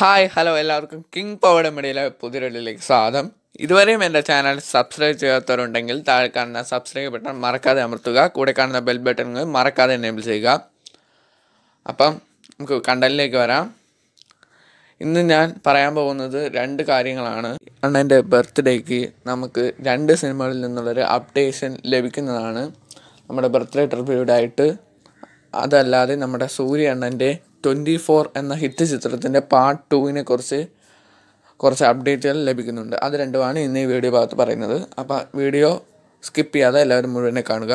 hi hello എല്ലാവർക്കും king power മെഡിയിലെ പുതിയൊരിലേക്ക് സ്വാഗതം ഇതുവരെയും എൻ്റെ ചാനൽ സബ്സ്ക്രൈബ് ചെയ്യാത്തവരുണ്ടെങ്കിൽ താഴെ കാണുന്ന സബ്സ്ക്രൈബ് ബട്ടൺ മറക്കാതെ അമർത്തുക കൂടെ കാണുന്ന ബെൽ ബട്ടണുകൾ മറക്കാതെ എനേബിൾ ചെയ്യുക അപ്പം നമുക്ക് കണ്ടലിലേക്ക് വരാം ഇന്ന് ഞാൻ പറയാൻ പോകുന്നത് രണ്ട് കാര്യങ്ങളാണ് അണ്ണൻ്റെ ബർത്ത്ഡേക്ക് നമുക്ക് രണ്ട് സിനിമകളിൽ നിന്നുള്ളൊരു അപ്ഡേഷൻ ലഭിക്കുന്നതാണ് നമ്മുടെ ബർത്ത്ഡേ ട്രിപ്പിലൂടെ ആയിട്ട് അതല്ലാതെ നമ്മുടെ സൂര്യ അണ്ണൻ്റെ ട്വൻറ്റി ഫോർ എന്ന ഹിറ്റ് ചിത്രത്തിൻ്റെ പാർട്ട് ടുവിനെ കുറിച്ച് കുറച്ച് അപ്ഡേറ്റുകൾ ലഭിക്കുന്നുണ്ട് അത് രണ്ടുമാണ് ഇന്ന് ഈ വീഡിയോ ഭാഗത്ത് പറയുന്നത് അപ്പോൾ വീഡിയോ സ്കിപ്പ് ചെയ്യാതെ എല്ലാവരും മുഴുവനെ കാണുക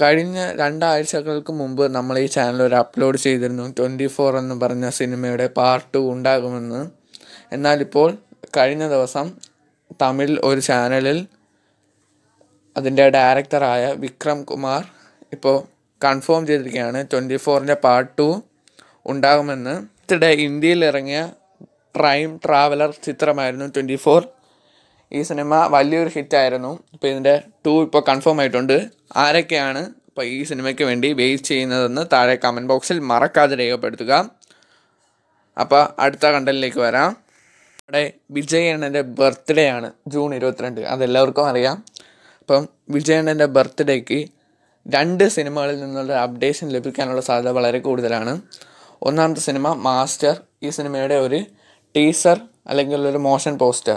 കഴിഞ്ഞ രണ്ടാഴ്ചകൾക്ക് മുമ്പ് നമ്മൾ ഈ ചാനൽ ഒരു അപ്ലോഡ് ചെയ്തിരുന്നു ട്വൻറ്റി ഫോർ എന്ന് പറഞ്ഞ സിനിമയുടെ പാർട്ട് ടു ഉണ്ടാകുമെന്ന് എന്നാലിപ്പോൾ കഴിഞ്ഞ ദിവസം തമിഴ് ഒരു ചാനലിൽ അതിൻ്റെ ഡയറക്ടറായ വിക്രം കുമാർ ഇപ്പോൾ കൺഫേം ചെയ്തിരിക്കുകയാണ് ട്വൻറ്റി ഫോറിൻ്റെ പാർട്ട് ടു ഉണ്ടാകുമെന്ന് അടുത്തിടെ ഇന്ത്യയിൽ ഇറങ്ങിയ ക്രൈം ട്രാവലർ ചിത്രമായിരുന്നു ട്വൻറ്റി ഫോർ ഈ സിനിമ വലിയൊരു ഹിറ്റായിരുന്നു ഇപ്പോൾ ഇതിൻ്റെ ടു ഇപ്പോൾ കൺഫേം ആയിട്ടുണ്ട് ആരൊക്കെയാണ് ഇപ്പോൾ ഈ സിനിമയ്ക്ക് വേണ്ടി വെയിറ്റ് ചെയ്യുന്നതെന്ന് താഴെ കമൻറ്റ് ബോക്സിൽ മറക്കാതെ രേഖപ്പെടുത്തുക അപ്പോൾ അടുത്ത കണ്ടലിലേക്ക് വരാം നമ്മുടെ വിജയണ്ണൻ്റെ ബർത്ത്ഡേ ആണ് ജൂൺ ഇരുപത്തിരണ്ട് അതെല്ലാവർക്കും അറിയാം അപ്പം വിജയണ്ണൻ്റെ ബർത്ത്ഡേക്ക് രണ്ട് സിനിമകളിൽ നിന്നുള്ള അപ്ഡേഷൻ ലഭിക്കാനുള്ള സാധ്യത വളരെ കൂടുതലാണ് ഒന്നാമത്തെ സിനിമ മാസ്റ്റർ ഈ സിനിമയുടെ ഒരു ടീസർ അല്ലെങ്കിൽ ഒരു മോഷൻ പോസ്റ്റർ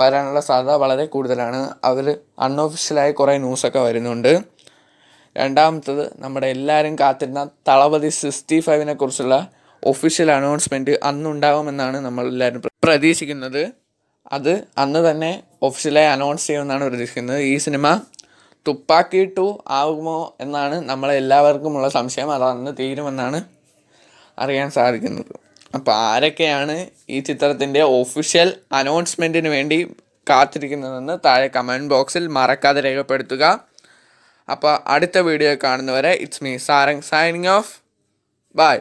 വരാനുള്ള സാധ്യത വളരെ കൂടുതലാണ് അവർ അൺഒഫീഷ്യലായ കുറേ ന്യൂസൊക്കെ വരുന്നുണ്ട് രണ്ടാമത്തത് നമ്മുടെ എല്ലാവരും കാത്തിരുന്ന തളപതി സിക്സ്റ്റി ഫൈവിനെ കുറിച്ചുള്ള ഒഫീഷ്യൽ അനൗൺസ്മെൻറ്റ് അന്നുണ്ടാകുമെന്നാണ് എല്ലാവരും പ്രതീക്ഷിക്കുന്നത് അത് അന്ന് തന്നെ ഒഫീഷ്യലായി അനൗൺസ് ചെയ്യുമെന്നാണ് പ്രതീക്ഷിക്കുന്നത് ഈ സിനിമ തുപ്പാക്കി ടു ആകുമോ എന്നാണ് നമ്മളെല്ലാവർക്കുമുള്ള സംശയം അതന്ന് തീരുമെന്നാണ് അറിയാൻ സാധിക്കുന്നത് അപ്പോൾ ആരൊക്കെയാണ് ഈ ചിത്രത്തിൻ്റെ ഒഫീഷ്യൽ അനൗൺസ്മെൻറ്റിന് വേണ്ടി കാത്തിരിക്കുന്നതെന്ന് താഴെ കമൻറ്റ് ബോക്സിൽ മറക്കാതെ രേഖപ്പെടുത്തുക അപ്പോൾ അടുത്ത വീഡിയോ കാണുന്നവരെ it's me Sarang signing off by